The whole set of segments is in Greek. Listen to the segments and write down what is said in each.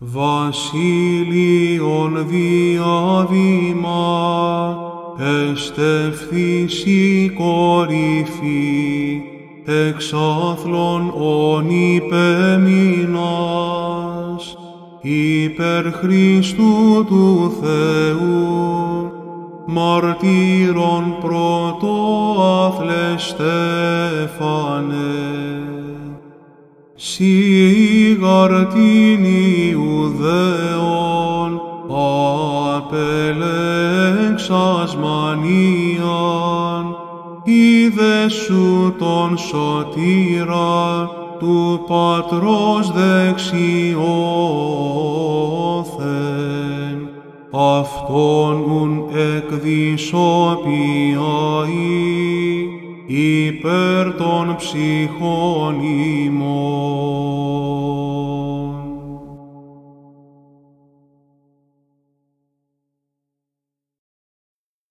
Βασίλειον διαβήμα, εστευθείς η κορυφή, Εξαθλών ον υπεμεινάς, υπερ Χριστού του Θεού, Μαρτύρων πρωτοάθλε στέφανε σίγαρ την Ιουδαίων απελέξας μανίαν, είδε σου τον σωτήρα του Πατρός δεξιόθεν, αυτόν ουν εκδισοπιαί υπέρ των ψυχών ημών.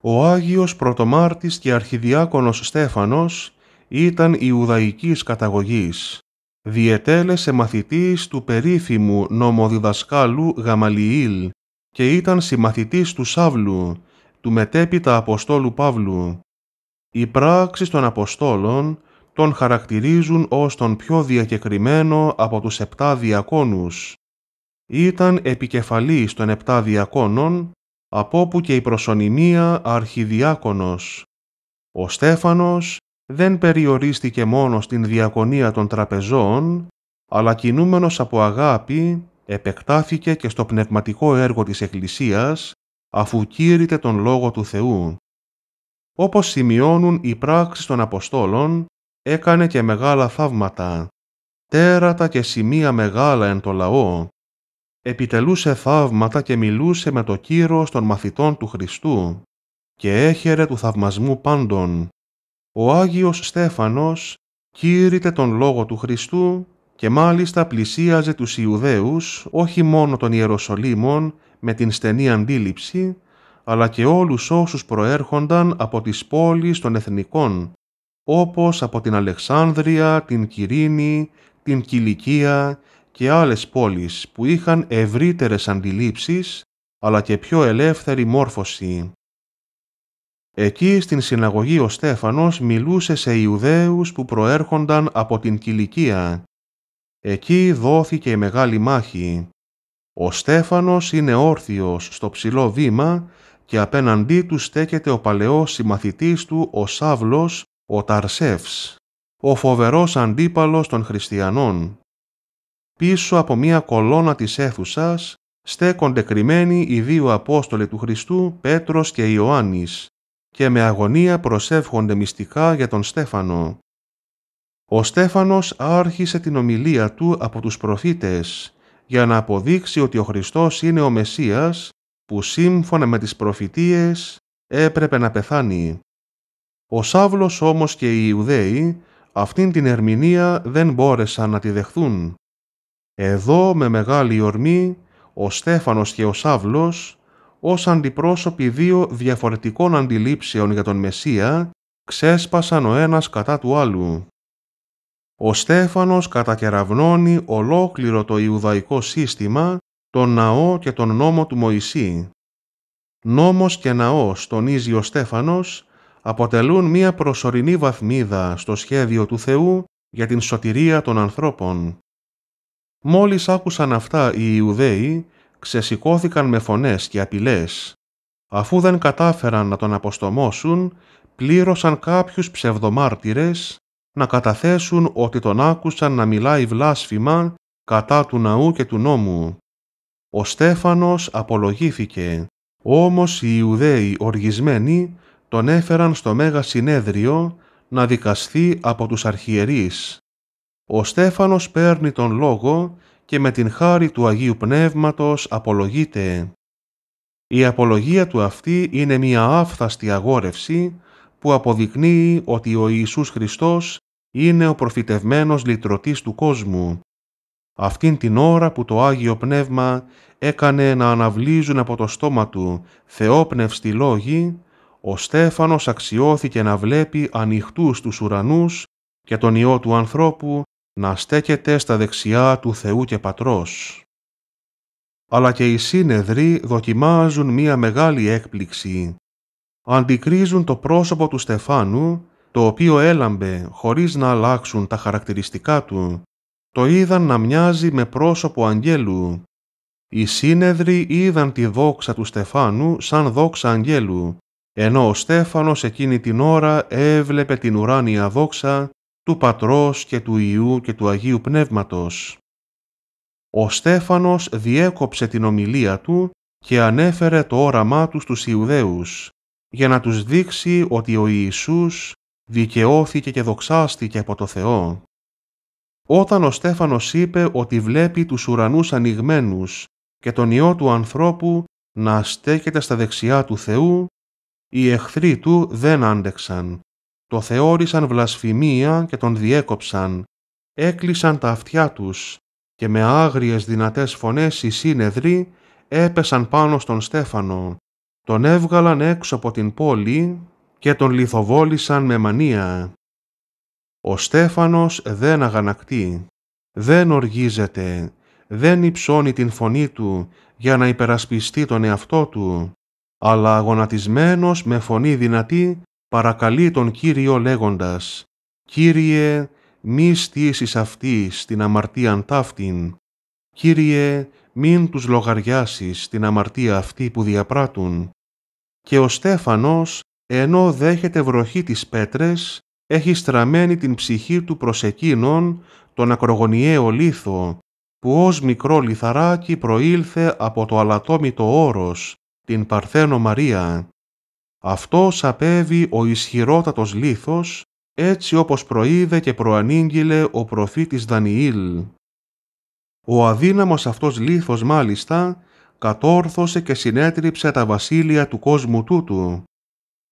Ο Άγιος Πρωτομάρτης και Αρχιδιάκονος Στέφανος ήταν Ιουδαϊκής καταγωγής. Διετέλεσε μαθητής του περίφημου νομοδιδασκάλου Γαμαλιήλ και ήταν συμμαθητής του Σάβλου, του μετέπειτα Αποστόλου Παύλου οι πράξεις των Αποστόλων τον χαρακτηρίζουν ως τον πιο διακεκριμένο από τους επτά διακόνους. Ήταν επικεφαλής των επτά διακόνων, από όπου και η προσωνυμία αρχιδιάκονος. Ο Στέφανος δεν περιορίστηκε μόνο στην διακονία των τραπεζών, αλλά κινούμενος από αγάπη επεκτάθηκε και στο πνευματικό έργο της Εκκλησίας, αφού κήρυτε τον Λόγο του Θεού όπως σημειώνουν οι πράξεις των Αποστόλων, έκανε και μεγάλα θαύματα, τέρατα και σημεία μεγάλα εν το λαό, επιτελούσε θαύματα και μιλούσε με το κύρος των μαθητών του Χριστού και έχερε του θαυμασμού πάντων. Ο Άγιος Στέφανος κήρυτε τον λόγο του Χριστού και μάλιστα πλησίαζε τους Ιουδαίους όχι μόνο των Ιεροσολύμων με την στενή αντίληψη, αλλά και όλους όσους προέρχονταν από τις πόλεις των εθνικών, όπως από την Αλεξάνδρεια, την Κυρίνη, την Κιλικία και άλλες πόλεις που είχαν ευρύτερες αντιλήψεις, αλλά και πιο ελεύθερη μόρφωση. Εκεί στην συναγωγή ο Στέφανος μιλούσε σε Ιουδαίους που προέρχονταν από την Κιλικία. Εκεί δόθηκε η μεγάλη μάχη. Ο Στέφανος είναι όρθιος στο ψηλό βήμα και απέναντί του στέκεται ο παλαιός συμμαθητής του, ο Σάβλος, ο Ταρσεύς, ο φοβερός αντίπαλος των χριστιανών. Πίσω από μία κολόνα της αίθουσας στέκονται κρυμμένοι οι δύο Απόστολοι του Χριστού, Πέτρος και Ιωάννης, και με αγωνία προσεύχονται μυστικά για τον Στέφανο. Ο Στέφανος άρχισε την ομιλία του από τους προφήτες, για να αποδείξει ότι ο Χριστός είναι ο Μεσσίας που σύμφωνα με τις προφητείες έπρεπε να πεθάνει. Ο Σάβλος όμως και οι Ιουδαίοι αυτήν την ερμηνεία δεν μπόρεσαν να τη δεχθούν. Εδώ με μεγάλη ορμή ο Στέφανος και ο Σάβλος ως αντιπρόσωποι δύο διαφορετικών αντιλήψεων για τον Μεσσία ξέσπασαν ο ένας κατά του άλλου. Ο Στέφανος κατακεραυνώνει ολόκληρο το Ιουδαϊκό σύστημα τον ναό και τον νόμο του Μωυσή. Νόμος και ναός, τονίζει ο Στέφανος, αποτελούν μία προσωρινή βαθμίδα στο σχέδιο του Θεού για την σωτηρία των ανθρώπων. Μόλις άκουσαν αυτά οι Ιουδαίοι, ξεσηκώθηκαν με φωνές και απειλές. Αφού δεν κατάφεραν να τον αποστομώσουν, πλήρωσαν κάποιους ψευδομάρτυρες να καταθέσουν ότι τον άκουσαν να μιλάει βλάσφημα κατά του ναού και του νόμου. Ο Στέφανος απολογήθηκε, όμως οι Ιουδαίοι οργισμένοι τον έφεραν στο Μέγα Συνέδριο να δικαστεί από τους αρχιερείς. Ο Στέφανος παίρνει τον λόγο και με την χάρη του Αγίου Πνεύματος απολογείται. Η απολογία του αυτή είναι μια άφθαστη αγόρευση που αποδεικνύει ότι ο Ιησούς Χριστός είναι ο προφητευμένος λυτρωτής του κόσμου αυτήν την ώρα που το Άγιο Πνεύμα έκανε να αναβλύζουν από το στόμα του θεόπνευστη λόγοι, ο Στέφανος αξιώθηκε να βλέπει ανοιχτούς τους ουρανούς και τον Υιό του ανθρώπου να στέκεται στα δεξιά του Θεού και Πατρός. Αλλά και οι σύνεδροι δοκιμάζουν μία μεγάλη έκπληξη. Αντικρίζουν το πρόσωπο του Στεφάνου, το οποίο έλαμπε χωρίς να αλλάξουν τα χαρακτηριστικά του το είδαν να μοιάζει με πρόσωπο αγγέλου. Οι σύνεδροι είδαν τη δόξα του Στεφάνου σαν δόξα αγγέλου, ενώ ο Στέφανος εκείνη την ώρα έβλεπε την ουράνια δόξα του Πατρός και του Ιού και του Αγίου Πνεύματος. Ο Στέφανος διέκοψε την ομιλία του και ανέφερε το όραμά του στους Ιουδαίους, για να τους δείξει ότι ο Ιησούς δικαιώθηκε και δοξάστηκε από το Θεό. Όταν ο Στέφανος είπε ότι βλέπει τους ουρανούς ανοιγμένους και τον Υιό του ανθρώπου να στέκεται στα δεξιά του Θεού, οι εχθροί του δεν άντεξαν. Το θεώρησαν βλασφημία και τον διέκοψαν. Έκλεισαν τα αυτιά τους και με άγριες δυνατές φωνές οι σύνεδροι έπεσαν πάνω στον Στέφανο. Τον έβγαλαν έξω από την πόλη και τον λιθοβόλησαν με μανία. Ο Στέφανος δεν αγανακτεί, δεν οργίζεται, δεν υψώνει την φωνή του για να υπερασπιστεί τον εαυτό του, αλλά αγωνατισμένος με φωνή δυνατή παρακαλεί τον Κύριο λέγοντας «Κύριε, μη στήσεις αυτή την αμαρτίαν ταύτην. Κύριε, μην τους λογαριάσεις την αμαρτία αυτή που διαπράττουν». Και ο Στέφανος, ενώ δέχεται βροχή τις πέτρες, έχει στραμμένη την ψυχή του προς εκείνον τον ακρογωνιαίο λίθο, που ως μικρό λιθαράκι προήλθε από το αλατόμητο όρος, την Παρθένο Μαρία. Αυτό απέβη ο ισχυρότατος λίθος, έτσι όπως προείδε και προανήγγειλε ο προφήτης Δανιήλ. Ο αδύναμος αυτός λίθος μάλιστα κατόρθωσε και συνέτριψε τα βασίλεια του κόσμου τούτου.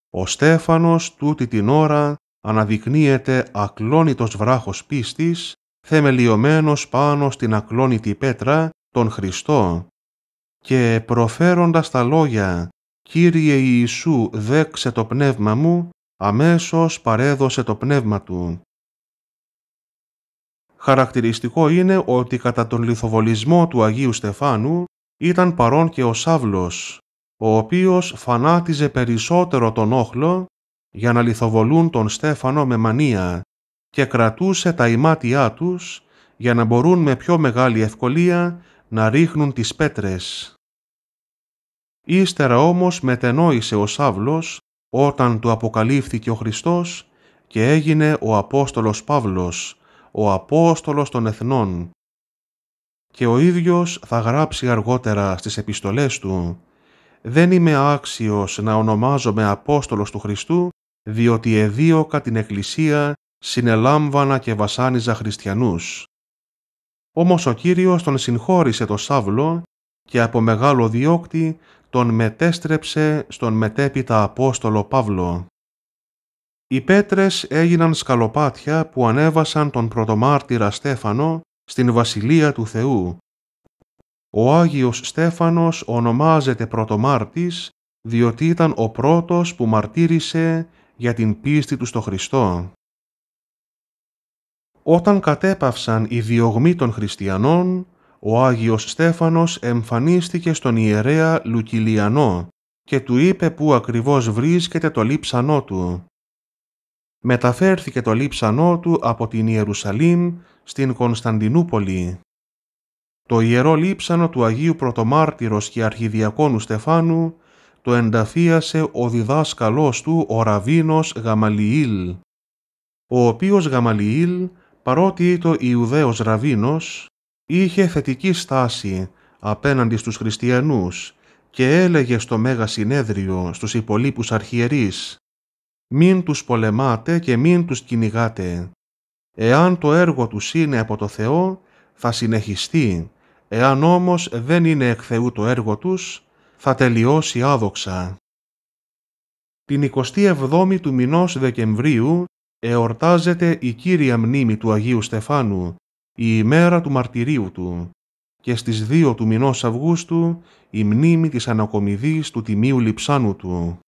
Ο Στέφανος τούτη την ώρα αναδεικνύεται ακλόνητος βράχος πίστης, θεμελιωμένος πάνω στην ακλόνητη πέτρα, τον Χριστό, και προφέροντας τα λόγια «Κύριε Ιησού, δέξε το πνεύμα μου», αμέσως παρέδωσε το πνεύμα του. Χαρακτηριστικό είναι ότι κατά τον λιθοβολισμό του Αγίου Στεφάνου ήταν παρόν και ο Σάβλος, ο οποίος φανάτιζε περισσότερο τον όχλο για να λιθοβολούν τον Στέφανο με μανία και κρατούσε τα ημάτια τους για να μπορούν με πιο μεγάλη ευκολία να ρίχνουν τις πέτρες. Ύστερα όμως μετενόησε ο Σάβλος όταν του αποκαλύφθηκε ο Χριστός και έγινε ο Απόστολος Παύλος, ο Απόστολος των Εθνών. Και ο ίδιος θα γράψει αργότερα στις επιστολές του «Δεν είμαι άξιος να ονομάζομαι Απόστολος του Χριστού, διότι εδίωκα την Εκκλησία, συνελάμβανα και βασάνιζα χριστιανούς. Όμως ο Κύριος τον συγχώρησε το Σάβλο και από μεγάλο διώκτη τον μετέστρεψε στον μετέπειτα Απόστολο Παύλο. Οι πέτρες έγιναν σκαλοπάτια που ανέβασαν τον πρωτομάρτυρα Στέφανο στην Βασιλεία του Θεού. Ο Άγιος Στέφανος ονομάζεται πρωτομάρτης διότι ήταν ο πρώτος που μαρτύρησε για την πίστη τους στο Χριστό. Όταν κατέπαυσαν οι διωγμοί των χριστιανών, ο Άγιος Στέφανος εμφανίστηκε στον ιερέα Λουκυλιανό και του είπε πού ακριβώς βρίσκεται το λείψανό του. Μεταφέρθηκε το λείψανό του από την Ιερουσαλήμ στην Κωνσταντινούπολη. Το ιερό λείψανο του Αγίου Πρωτομάρτυρος και Αρχιδιακόνου Στεφάνου το ενταφίασε ο διδάσκαλός του ο Ραβίνος Γαμαλιήλ, ο οποίος Γαμαλιήλ, παρότι ήταν Ιουδαίος Ραβίνος, είχε θετική στάση απέναντι στους χριστιανούς και έλεγε στο Μέγα Συνέδριο στους υπολείπους αρχιερείς «Μην τους πολεμάτε και μην τους κυνηγάτε. Εάν το έργο τους είναι από το Θεό, θα συνεχιστεί. Εάν όμως δεν είναι εκ Θεού το έργο τους, θα τελειώσει άδοξα. Την 27η του μηνός Δεκεμβρίου εορτάζεται η Κύρια Μνήμη του Αγίου Στεφάνου, η ημέρα του μαρτυρίου του, και στις 2 του μηνός Αυγούστου η μνήμη της ανακομιδής του Τιμίου Λιψάνου του.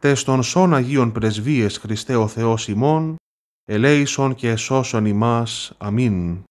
Τε στον σών Αγίων Πρεσβείες Χριστέ ο Θεός ημών, ελέησον και εσώσον ημάς. Αμήν.